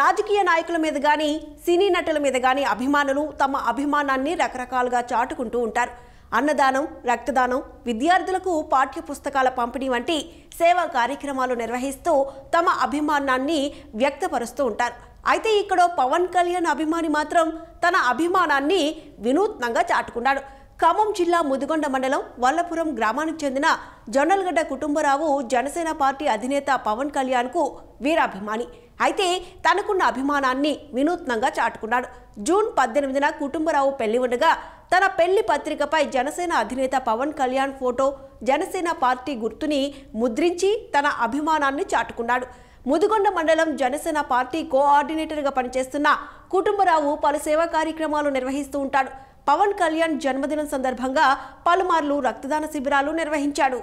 రాజకీయ నాయకుల మీద కానీ సినీ నటుల మీద కానీ అభిమానులు తమ అభిమానాన్ని రకరకాలుగా చాటుకుంటూ ఉంటారు అన్నదానం రక్తదానం విద్యార్థులకు పాఠ్య పుస్తకాల పంపిణీ వంటి సేవా కార్యక్రమాలు నిర్వహిస్తూ తమ అభిమానాన్ని వ్యక్తపరుస్తూ ఉంటారు అయితే ఇక్కడ పవన్ కళ్యాణ్ అభిమాని మాత్రం తన అభిమానాన్ని వినూత్నంగా చాటుకున్నాడు ఖమ్మం జిల్లా ముదిగొండ మండలం వల్లపురం గ్రామానికి చెందిన జొన్నలగడ్డ కుటుంబరావు జనసేన పార్టీ అధినేత పవన్ కళ్యాణ్ కు వీరాభిమాని అయితే తనకున్న అభిమానాన్ని వినూత్నంగా చాటుకున్నాడు జూన్ పద్దెనిమిదిన కుటుంబరావు పెళ్లి ఉండగా తన పెళ్లి పత్రికపై జనసేన అధినేత పవన్ కళ్యాణ్ ఫోటో జనసేన పార్టీ గుర్తుని ముద్రించి తన అభిమానాన్ని చాటుకున్నాడు ముదిగొండ మండలం జనసేన పార్టీ కోఆర్డినేటర్గా పనిచేస్తున్న కుటుంబరావు పలు సేవా కార్యక్రమాలు నిర్వహిస్తూ ఉంటాడు పవన్ కళ్యాణ్ జన్మదినం సందర్భంగా పలుమార్లు రక్తదాన శిబిరాలు నిర్వహించాడు